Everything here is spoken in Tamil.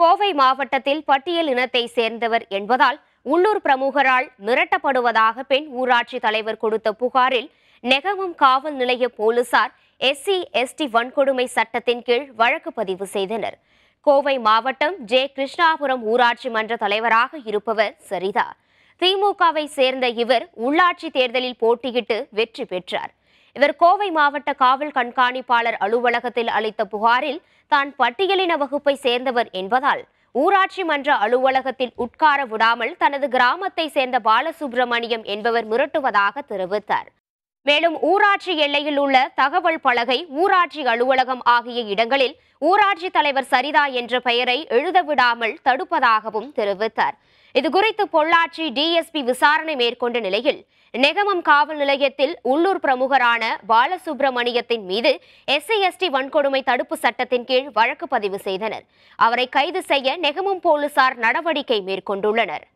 கோவை மாவட்டத்தில் பட்டியல் இனத்தை சேர்ந்தவர் என்பதால் உள்ளூர் பிரமுகரால் மிரட்டப்படுவதாக பெண் ஊராட்சி தலைவர் கொடுத்த புகாரில் நெகவம் காவல் நிலைய போலீசார் எஸ்சி எஸ்டி வன்கொடுமை சட்டத்தின் கீழ் வழக்கு பதிவு செய்தனர் கோவை மாவட்டம் ஜே கிருஷ்ணாபுரம் ஊராட்சி மன்ற தலைவராக இருப்பவர் சரிதா திமுகவை சேர்ந்த இவர் உள்ளாட்சி தேர்தலில் போட்டியிட்டு வெற்றி பெற்றார் இவர் கோவை மாவட்ட காவல் கண்காணிப்பாளர் அலுவலகத்தில் அளித்த புகாரில் தான் பட்டியலின வகுப்பை சேர்ந்தவர் என்பதால் ஊராட்சி மன்ற அலுவலகத்தில் உட்கார விடாமல் தனது கிராமத்தை சேர்ந்த பாலசுப்ரமணியம் என்பவர் மிரட்டுவதாக தெரிவித்தார் மேலும் ஊராட்சி எல்லையில் உள்ள தகவல் பலகை ஊராட்சி அலுவலகம் ஆகிய இடங்களில் ஊராட்சி தலைவர் சரிதா என்ற பெயரை எழுத விடாமல் தடுப்பதாகவும் தெரிவித்தார் இதுகுறித்து பொள்ளாச்சி டிஎஸ்பி விசாரணை மேற்கொண்ட நிலையில் நெகமம் காவல் நிலையத்தில் உள்ளூர் பிரமுகரான பாலசுப்ரமணியத்தின் மீது எஸ்சிஎஸ்டி எஸ்டி வன்கொடுமை தடுப்பு சட்டத்தின் கீழ் வழக்கு பதிவு செய்தனர் அவரை கைது செய்ய நெகமம் போலீசார் நடவடிக்கை மேற்கொண்டுள்ளனர்